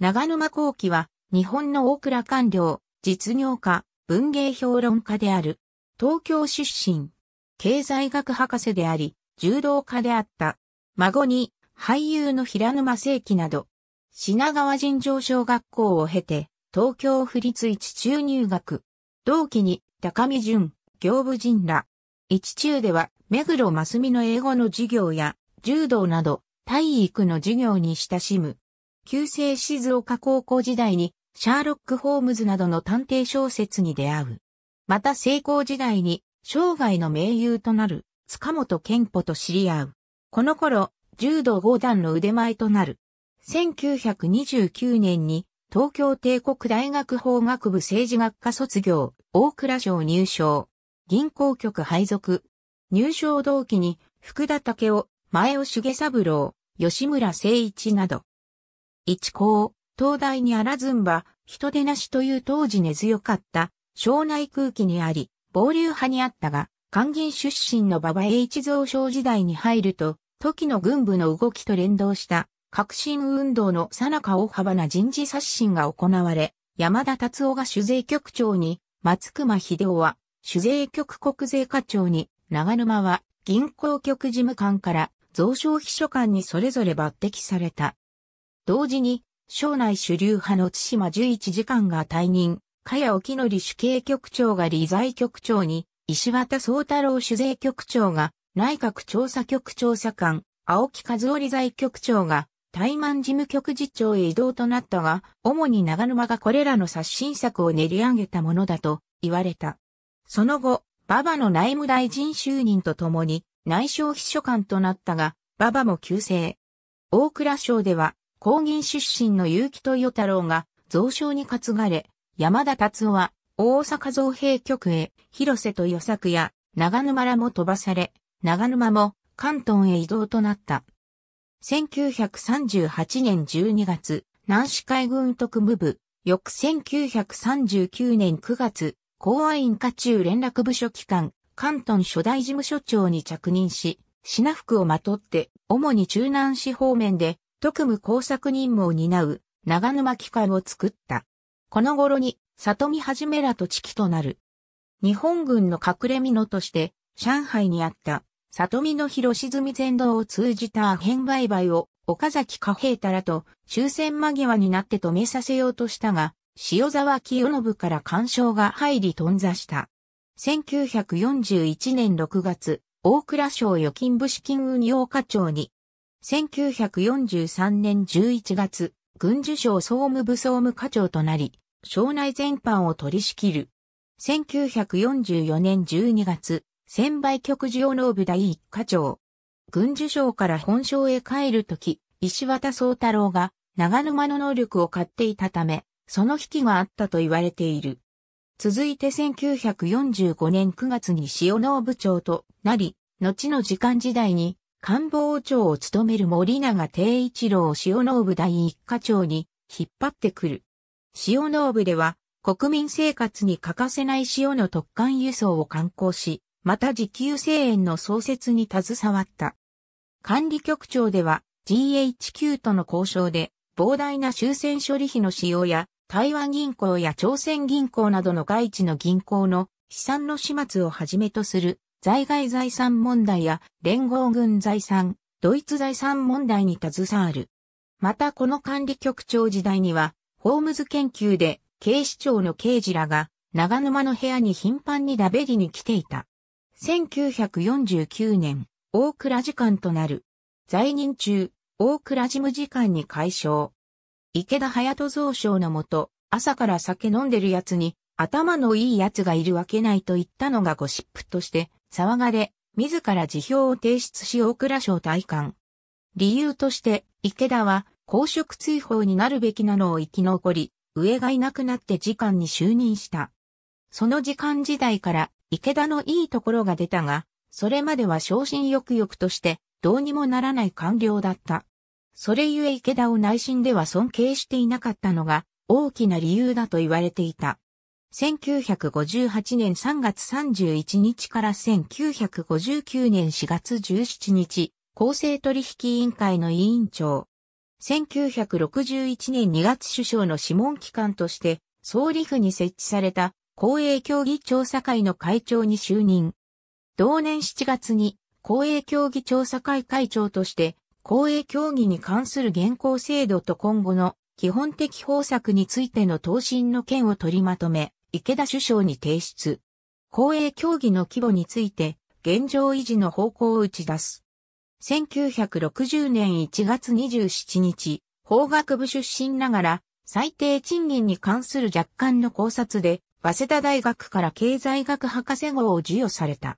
長沼後期は、日本の大倉官僚、実業家、文芸評論家である。東京出身。経済学博士であり、柔道家であった。孫に、俳優の平沼正規など、品川尋常小学校を経て、東京府立一中入学。同期に、高見淳、行部陣ら。一中では、目黒真澄の英語の授業や、柔道など、体育の授業に親しむ。旧制静岡高校時代にシャーロック・ホームズなどの探偵小説に出会う。また成功時代に生涯の盟友となる塚本健保と知り合う。この頃、柔道五段の腕前となる。1929年に東京帝国大学法学部政治学科卒業、大蔵省入省、銀行局配属。入省同期に福田武夫、前尾重三郎、吉村誠一など、一高、東大にあらずんば、人出なしという当時根強かった、省内空気にあり、暴流派にあったが、官銀出身の馬場栄一蔵省時代に入ると、時の軍部の動きと連動した、革新運動の最中大幅な人事刷新が行われ、山田達夫が主税局長に、松隈秀夫は主税局国税課長に、長沼は銀行局事務官から増床秘書官にそれぞれ抜擢された。同時に、省内主流派の津島十一次官が退任、茅尾沖則主計局長が理財局長に、石渡総太郎主税局長が内閣調査局調査官、青木和夫理財局長が台満事務局次長へ移動となったが、主に長沼がこれらの刷新策を練り上げたものだと言われた。その後、馬場の内務大臣就任とともに内省秘書官となったが、馬場も急成。大蔵省では公銀出身の結城豊太郎が、蔵書に担がれ、山田達夫は、大阪造兵局へ、広瀬と与作や、長沼らも飛ばされ、長沼も関東へ移動となった。1938年12月、南市海軍特務部、翌1939年9月、公安員家中連絡部署機関、関東初代事務所長に着任し、品服をまとって、主に中南市方面で特務工作任務を担う長沼機関を作った。この頃に、里見はじめらと知己となる。日本軍の隠れ蓑として、上海にあった、里見の広沈全道を通じた変売買を、岡崎貨幣たらと、終戦間際になって止めさせようとしたが、塩沢清信から干渉が入り頓挫した。1941年6月、大倉省預金部資金運用課長に1943年11月、軍需省総務部総務課長となり、省内全般を取り仕切る。1944年12月、専売局事業農部第一課長。軍需省から本省へ帰るとき、石渡宗太郎が長沼の能力を買っていたため、その引きがあったと言われている。続いて1945年9月に塩農部長となり、後の時間時代に官房長を務める森永定一郎塩農部第一課長に引っ張ってくる。塩農部では国民生活に欠かせない塩の特艦輸送を観光し、また自給制園の創設に携わった。管理局長では GHQ との交渉で膨大な終戦処理費の使用や台湾銀行や朝鮮銀行などの外地の銀行の資産の始末をはじめとする在外財産問題や連合軍財産、ドイツ財産問題に携わる。またこの管理局長時代には、ホームズ研究で警視庁の刑事らが長沼の部屋に頻繁にダベリに来ていた。1949年、大倉時間となる。在任中、大倉事務次官に解消。池田隼人蔵省のもと、朝から酒飲んでる奴に、頭のいい奴がいるわけないと言ったのがゴシップとして、騒がれ、自ら辞表を提出し大倉省退官。理由として、池田は公職追放になるべきなのを生き残り、上がいなくなって次官に就任した。その次官時代から池田のいいところが出たが、それまでは昇進欲々としてどうにもならない官僚だった。それゆえ池田を内心では尊敬していなかったのが大きな理由だと言われていた。1958年3月31日から1959年4月17日、公正取引委員会の委員長。1961年2月首相の諮問機関として、総理府に設置された公営協議調査会の会長に就任。同年7月に公営協議調査会会長として、公営協議に関する現行制度と今後の基本的方策についての答申の件を取りまとめ、池田首相に提出。公営競技の規模について、現状維持の方向を打ち出す。1960年1月27日、法学部出身ながら、最低賃金に関する若干の考察で、早稲田大学から経済学博士号を授与された。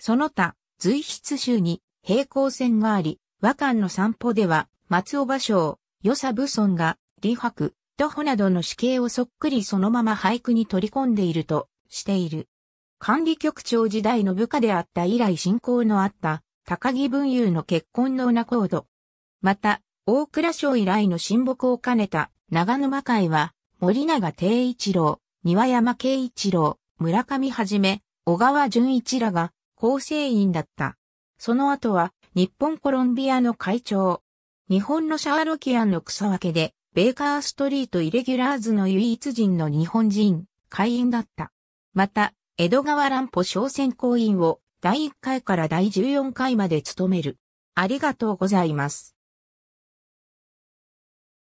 その他、随筆集に平行線があり、和漢の散歩では、松尾芭蕉、与謝武村が、李白、徒歩などの死刑をそっくりそのまま俳句に取り込んでいるとしている。管理局長時代の部下であった以来親交のあった高木文雄の結婚の仲コード。また、大蔵省以来の親睦を兼ねた長沼会は、森永定一郎、庭山慶一郎、村上はじめ、小川淳一らが構成員だった。その後は、日本コロンビアの会長、日本のシャーロキアンの草分けで、ベーカーストリートイレギュラーズの唯一人の日本人、会員だった。また、江戸川乱歩商船公員を第1回から第14回まで務める。ありがとうございます。